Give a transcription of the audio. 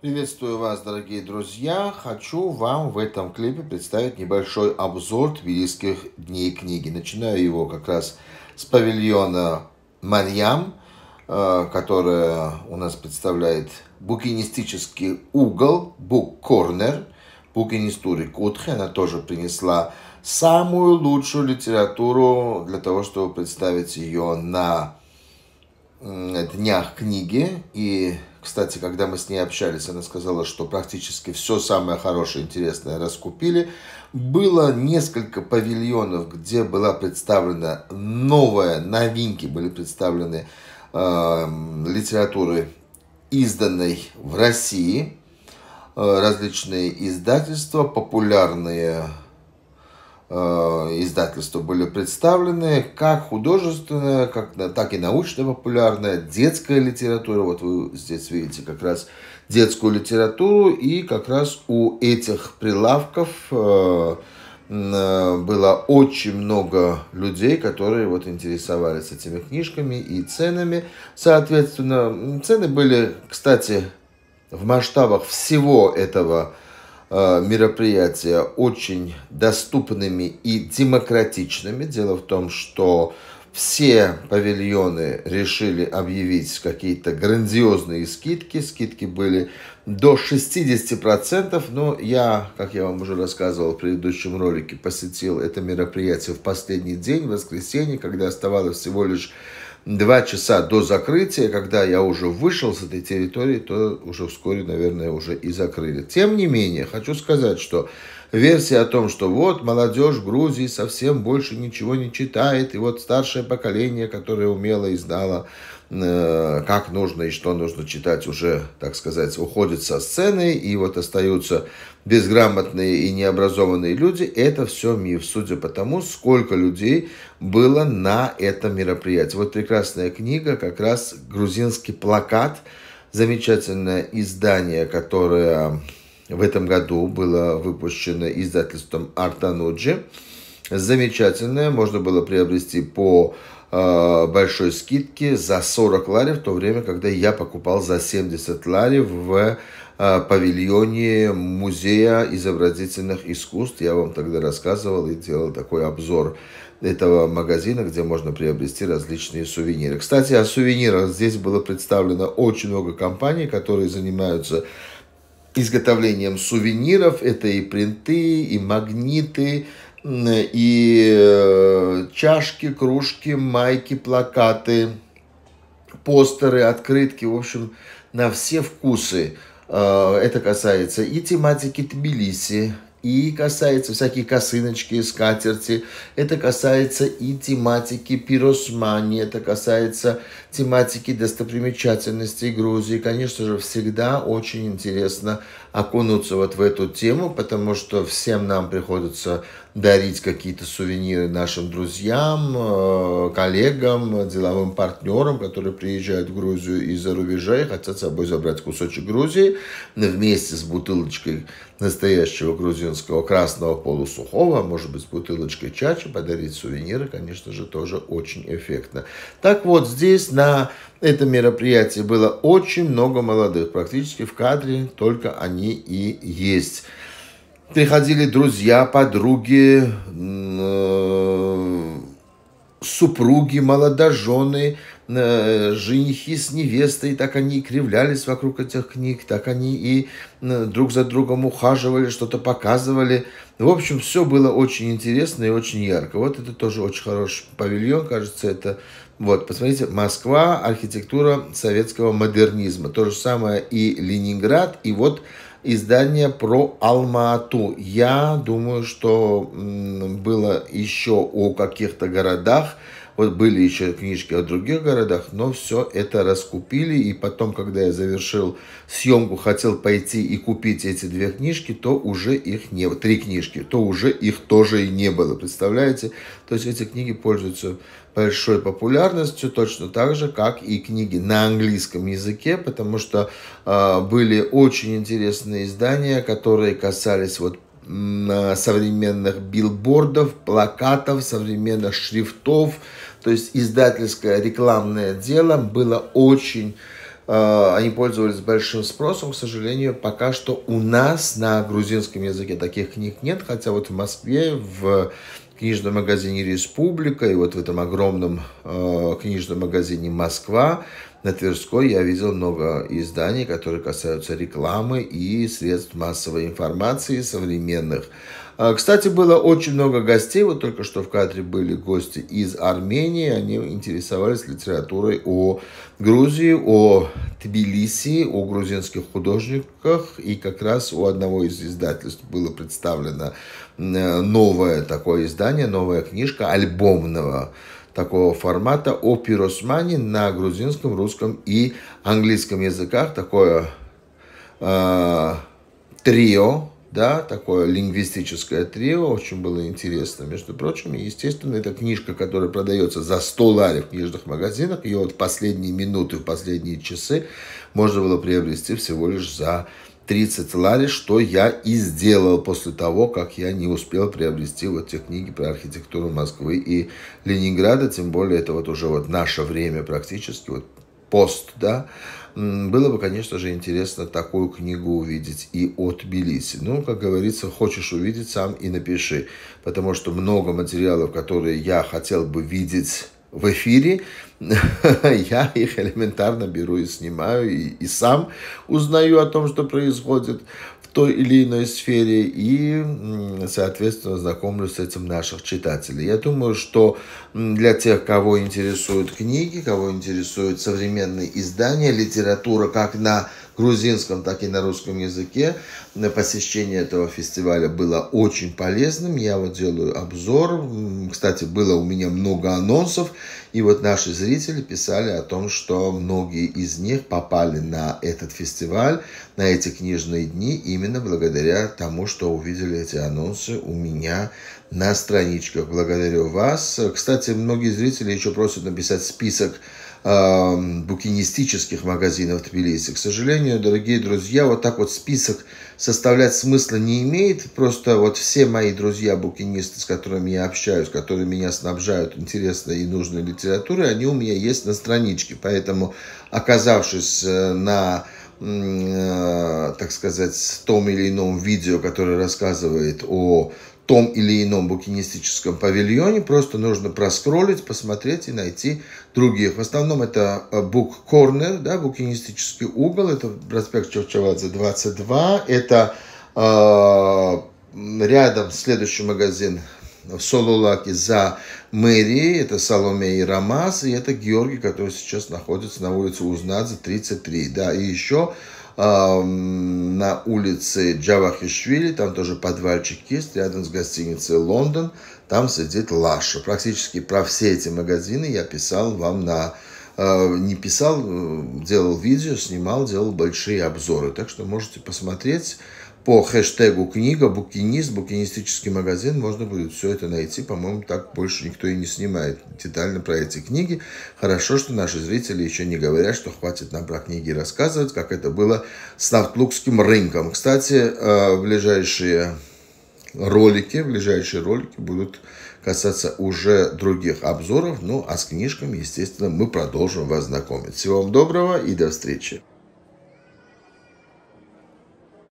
Приветствую вас, дорогие друзья! Хочу вам в этом клипе представить небольшой обзор тбилисских дней книги. Начинаю его как раз с павильона Марьям, э, которая у нас представляет букинистический угол, бук-корнер, букинистури Кутхе. Она тоже принесла самую лучшую литературу для того, чтобы представить ее на днях книги и кстати, когда мы с ней общались, она сказала, что практически все самое хорошее, интересное раскупили. Было несколько павильонов, где была представлена новая, новинки были представлены э, литературы, изданной в России. Э, различные издательства, популярные Э, издательства были представлены, как художественная, как, так и научно-популярная, детская литература. Вот вы здесь видите как раз детскую литературу, и как раз у этих прилавков э, э, было очень много людей, которые вот интересовались этими книжками и ценами. Соответственно, цены были, кстати, в масштабах всего этого Э, мероприятия очень доступными и демократичными. Дело в том, что все павильоны решили объявить какие-то грандиозные скидки. Скидки были до 60%, но я, как я вам уже рассказывал в предыдущем ролике, посетил это мероприятие в последний день, в воскресенье, когда оставалось всего лишь два часа до закрытия, когда я уже вышел с этой территории, то уже вскоре, наверное, уже и закрыли. Тем не менее, хочу сказать, что версия о том, что вот молодежь Грузии совсем больше ничего не читает, и вот старшее поколение, которое умело и знало, э, как нужно и что нужно читать, уже, так сказать, уходит со сцены, и вот остаются безграмотные и необразованные люди. Это все миф, судя по тому, сколько людей было на этом мероприятии. Вот прекрасная книга, как раз грузинский плакат, замечательное издание, которое в этом году было выпущено издательством Артануджи. Замечательное, можно было приобрести по э, большой скидке за 40 лари, в то время, когда я покупал за 70 лари в э, павильоне Музея изобразительных искусств. Я вам тогда рассказывал и делал такой обзор этого магазина, где можно приобрести различные сувениры. Кстати, о сувенирах. Здесь было представлено очень много компаний, которые занимаются изготовлением сувениров. Это и принты, и магниты, и э, чашки, кружки, майки, плакаты, постеры, открытки. В общем, на все вкусы. Э, это касается и тематики Тбилиси, и касается всякие косыночки, скатерти, это касается и тематики пиросмани, это касается тематики достопримечательностей Грузии. Конечно же, всегда очень интересно окунуться вот в эту тему, потому что всем нам приходится дарить какие-то сувениры нашим друзьям, э, коллегам, деловым партнерам, которые приезжают в Грузию из-за рубежа и хотят с собой забрать кусочек Грузии вместе с бутылочкой настоящего грузинского красного полусухого, а может быть, с бутылочкой чачи, подарить сувениры, конечно же, тоже очень эффектно. Так вот, здесь на этом мероприятии было очень много молодых, практически в кадре только они и есть приходили друзья, подруги, э, супруги, молодожены, э, женихи с невестой, так они и кривлялись вокруг этих книг, так они и э, друг за другом ухаживали, что-то показывали. В общем, все было очень интересно и очень ярко. Вот это тоже очень хороший павильон, кажется, это... Вот, посмотрите, Москва, архитектура советского модернизма. То же самое и Ленинград, и вот издание про Алма-Ату. Я думаю, что было еще о каких-то городах, вот были еще книжки о других городах, но все это раскупили. И потом, когда я завершил съемку, хотел пойти и купить эти две книжки, то уже их не было. Три книжки, то уже их тоже и не было, представляете? То есть эти книги пользуются большой популярностью, точно так же, как и книги на английском языке, потому что э, были очень интересные издания, которые касались вот а, современных билбордов, плакатов, современных шрифтов. То есть издательское рекламное дело было очень... Э, они пользовались большим спросом. К сожалению, пока что у нас на грузинском языке таких книг нет. Хотя вот в Москве, в книжном магазине «Республика», и вот в этом огромном э, книжном магазине «Москва», на Тверской я видел много изданий, которые касаются рекламы и средств массовой информации современных. А, кстати, было очень много гостей. Вот только что в кадре были гости из Армении. Они интересовались литературой о Грузии, о Тбилиси, о грузинских художниках. И как раз у одного из издательств было представлено э, новое такое издание, новая книжка альбомного такого формата о пиросмане на грузинском, русском и английском языках. Такое э, трио, да, такое лингвистическое трио, очень было интересно, между прочим. И, естественно, эта книжка, которая продается за 100 лари в книжных магазинах. Ее вот последние минуты, в последние часы можно было приобрести всего лишь за 30 лари, что я и сделал после того, как я не успел приобрести вот те книги про архитектуру Москвы и Ленинграда, тем более это вот уже вот наше время практически, вот пост, да, было бы, конечно же, интересно такую книгу увидеть и от Тбилиси. Ну, как говорится, хочешь увидеть, сам и напиши, потому что много материалов, которые я хотел бы видеть в эфире, я их элементарно беру и снимаю, и, и сам узнаю о том, что происходит в той или иной сфере, и, соответственно, знакомлю с этим наших читателей. Я думаю, что для тех, кого интересуют книги, кого интересуют современные издания, литература как на грузинском, так и на русском языке. Посещение этого фестиваля было очень полезным. Я вот делаю обзор. Кстати, было у меня много анонсов. И вот наши зрители зрители писали о том, что многие из них попали на этот фестиваль, на эти книжные дни, именно благодаря тому, что увидели эти анонсы у меня на страничках. Благодарю вас. Кстати, многие зрители еще просят написать список э, букинистических магазинов Тбилиси. К сожалению, дорогие друзья, вот так вот список составлять смысла не имеет. Просто вот все мои друзья-букинисты, с которыми я общаюсь, которые меня снабжают интересной и нужной литературой, они у меня есть на страничке. Поэтому, оказавшись э, на э, так сказать, том или ином видео, которое рассказывает о том или ином букинистическом павильоне. Просто нужно проскролить, посмотреть и найти других. В основном это бук-корнер, э, да, букинистический угол. Это проспект Чевчевадзе 22. Это э, рядом следующий магазин в Солулаке за мэрией, это Соломей и Рамас, и это Георгий, который сейчас находится на улице Узнадзе, 33, да, и еще на улице Джавахишвили, там тоже подвальчик есть, рядом с гостиницей «Лондон», там сидит Лаша. Практически про все эти магазины я писал вам на... Э, не писал, э, делал видео, снимал, делал большие обзоры. Так что можете посмотреть по хэштегу книга, букинист, букинистический магазин, можно будет все это найти. По-моему, так больше никто и не снимает детально про эти книги. Хорошо, что наши зрители еще не говорят, что хватит нам про книги рассказывать, как это было с Навтлукским рынком. Кстати, э, ближайшие ролики, ближайшие ролики будут касаться уже других обзоров. Ну, а с книжками, естественно, мы продолжим вас знакомить. Всего вам доброго и до встречи.